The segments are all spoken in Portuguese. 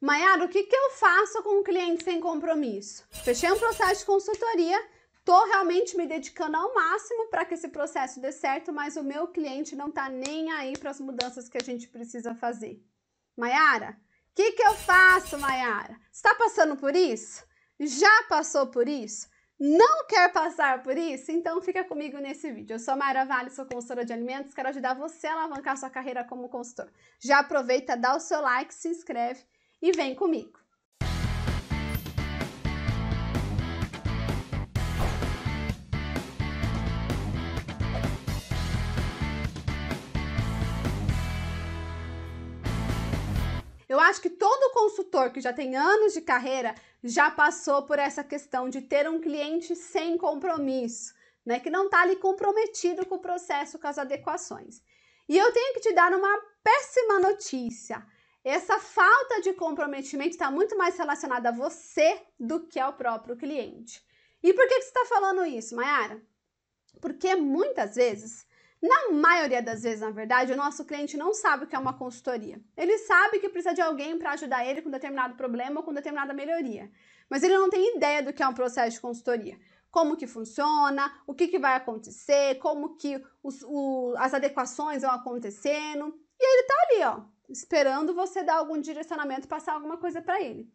Maiara, o que, que eu faço com um cliente sem compromisso? Fechei um processo de consultoria, estou realmente me dedicando ao máximo para que esse processo dê certo, mas o meu cliente não está nem aí para as mudanças que a gente precisa fazer. Maiara, o que, que eu faço, Maiara? Está passando por isso? Já passou por isso? Não quer passar por isso? Então fica comigo nesse vídeo. Eu sou Mayra Vale, sou consultora de alimentos, quero ajudar você a alavancar sua carreira como consultor. Já aproveita, dá o seu like, se inscreve e vem comigo. Eu acho que todo consultor que já tem anos de carreira já passou por essa questão de ter um cliente sem compromisso, né? Que não está ali comprometido com o processo com as adequações. E eu tenho que te dar uma péssima notícia. Essa falta de comprometimento está muito mais relacionada a você do que ao próprio cliente. E por que, que você está falando isso, Mayara? Porque muitas vezes, na maioria das vezes, na verdade, o nosso cliente não sabe o que é uma consultoria. Ele sabe que precisa de alguém para ajudar ele com determinado problema ou com determinada melhoria. Mas ele não tem ideia do que é um processo de consultoria como que funciona, o que, que vai acontecer, como que os, o, as adequações vão acontecendo. E ele tá ali, ó, esperando você dar algum direcionamento, passar alguma coisa para ele.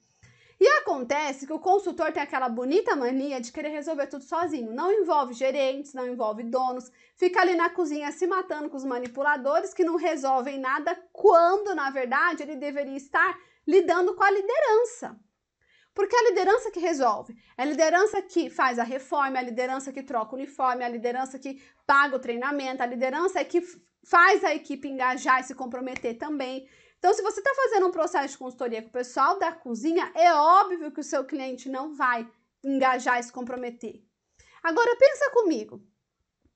E acontece que o consultor tem aquela bonita mania de querer resolver tudo sozinho. Não envolve gerentes, não envolve donos, fica ali na cozinha se matando com os manipuladores que não resolvem nada, quando na verdade ele deveria estar lidando com a liderança. Porque é a liderança que resolve, é a liderança que faz a reforma, é a liderança que troca o uniforme, é a liderança que paga o treinamento, é a liderança é que faz a equipe engajar e se comprometer também. Então, se você está fazendo um processo de consultoria com o pessoal da cozinha, é óbvio que o seu cliente não vai engajar e se comprometer. Agora, pensa comigo.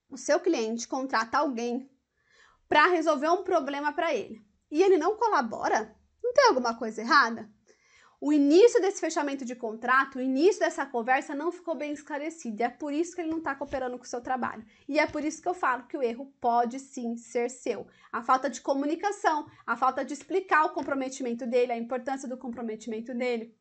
O seu cliente contrata alguém para resolver um problema para ele e ele não colabora, não tem alguma coisa errada? o início desse fechamento de contrato, o início dessa conversa não ficou bem esclarecido. E é por isso que ele não está cooperando com o seu trabalho. E é por isso que eu falo que o erro pode sim ser seu. A falta de comunicação, a falta de explicar o comprometimento dele, a importância do comprometimento dele,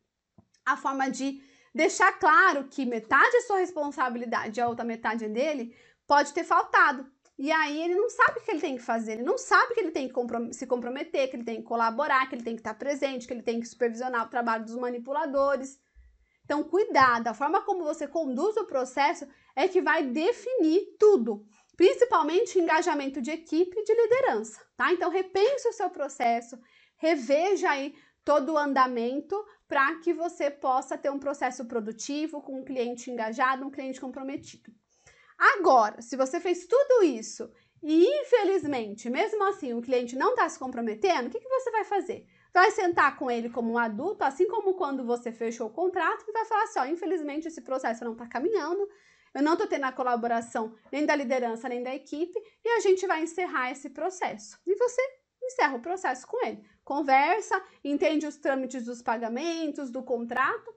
a forma de deixar claro que metade é sua responsabilidade e a outra metade é dele, pode ter faltado. E aí ele não sabe o que ele tem que fazer, ele não sabe que ele tem que se comprometer, que ele tem que colaborar, que ele tem que estar presente, que ele tem que supervisionar o trabalho dos manipuladores. Então, cuidado, a forma como você conduz o processo é que vai definir tudo, principalmente engajamento de equipe e de liderança, tá? Então, repense o seu processo, reveja aí todo o andamento para que você possa ter um processo produtivo, com um cliente engajado, um cliente comprometido. Agora, se você fez tudo isso e infelizmente, mesmo assim, o cliente não está se comprometendo, o que, que você vai fazer? Vai sentar com ele como um adulto, assim como quando você fechou o contrato, e vai falar assim: ó, infelizmente esse processo não está caminhando, eu não estou tendo a colaboração nem da liderança, nem da equipe, e a gente vai encerrar esse processo. E você encerra o processo com ele. Conversa, entende os trâmites dos pagamentos, do contrato,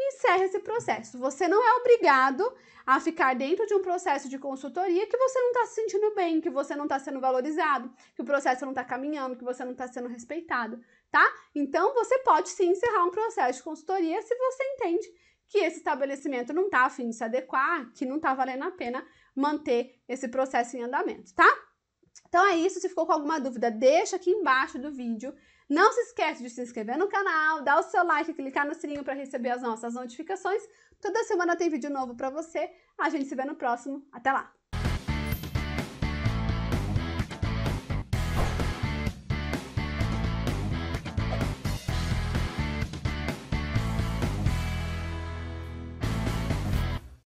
encerra esse processo. Você não é obrigado a ficar dentro de um processo de consultoria que você não está se sentindo bem, que você não está sendo valorizado, que o processo não está caminhando, que você não está sendo respeitado, tá? Então você pode sim encerrar um processo de consultoria se você entende que esse estabelecimento não está afim de se adequar, que não está valendo a pena manter esse processo em andamento, tá? Então é isso, se ficou com alguma dúvida, deixa aqui embaixo do vídeo. Não se esquece de se inscrever no canal, dar o seu like, clicar no sininho para receber as nossas notificações. Toda semana tem vídeo novo para você. A gente se vê no próximo. Até lá!